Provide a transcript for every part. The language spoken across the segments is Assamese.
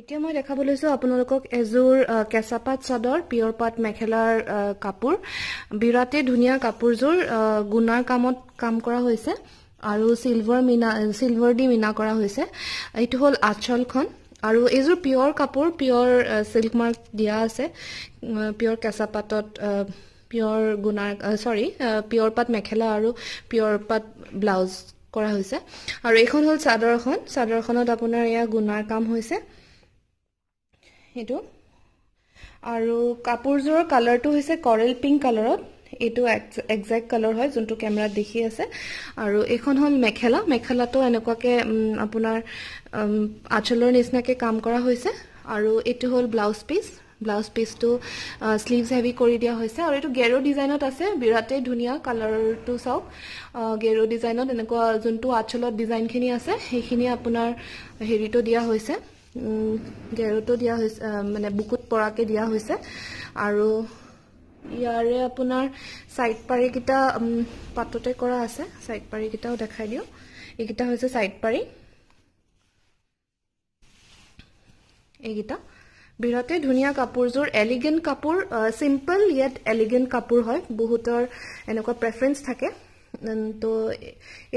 এতিয়া মই দেখাব লৈছো আপোনালোকক এযোৰ কেঁচাপাত চাদৰ পিয়ৰ পাট মেখেলাৰ কাপোৰ বিৰাটেই ধুনীয়া কাপোৰযোৰ গুণাৰ কামত কাম কৰা হৈছে আৰু চিলভাৰ মিনা চিলভাৰ দি মিনা কৰা হৈছে এইটো হ'ল আচলখন আৰু এইযোৰ পিয়ৰ কাপোৰ পিয়ৰ চিল্ক মাৰ্ক দিয়া আছে পিয়ৰ কেঁচাপাতত পিয়ৰ গুণাৰ চৰি পিয়ৰ পাট মেখেলা আৰু পিয়ৰ পাট ব্লাউজ কৰা হৈছে আৰু এইখন হ'ল চাদৰখন চাদৰখনত আপোনাৰ এয়া গুণাৰ কাম হৈছে এইটো আৰু কাপোৰযোৰৰ কালাৰটো হৈছে কৰেল পিংক কালাৰত এইটো একজেক্ট কালাৰ হয় যোনটো কেমেৰাত দেখি আছে আৰু এইখন হ'ল মেখেলা মেখেলাটো এনেকুৱাকৈ আপোনাৰ আঁচলৰ নিচিনাকৈ কাম কৰা হৈছে আৰু এইটো হ'ল ব্লাউজ পিচ ব্লাউজ পিচটো শ্লিভছ হেভি কৰি দিয়া হৈছে আৰু এইটো গেৰু ডিজাইনত আছে বিৰাটেই ধুনীয়া কালাৰটো চাওক গেৰু ডিজাইনত এনেকুৱা যোনটো আঁচলত ডিজাইনখিনি আছে সেইখিনি আপোনাৰ হেৰিটো দিয়া হৈছে গেৰুটো দিয়া হৈছে মানে বুকুত পৰাকে দিয়া হৈছে আৰু ইয়াৰে আপোনাৰ ছাইড পাৰিকেইটা পাততে কৰা আছে ছাইড পাৰিকেইটাও দেখাই দিওঁ এইকেইটা হৈছে ছাইড পাৰি এইকেইটা বিৰাটেই ধুনীয়া কাপোৰযোৰ এলিগেণ্ট কাপোৰ চিম্পল ইয়াত এলিগেণ্ট কাপোৰ হয় বহুতৰ এনেকুৱা প্ৰেফাৰেঞ্চ থাকে তো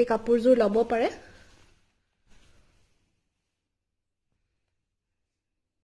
এই কাপোৰযোৰ ল'ব পাৰে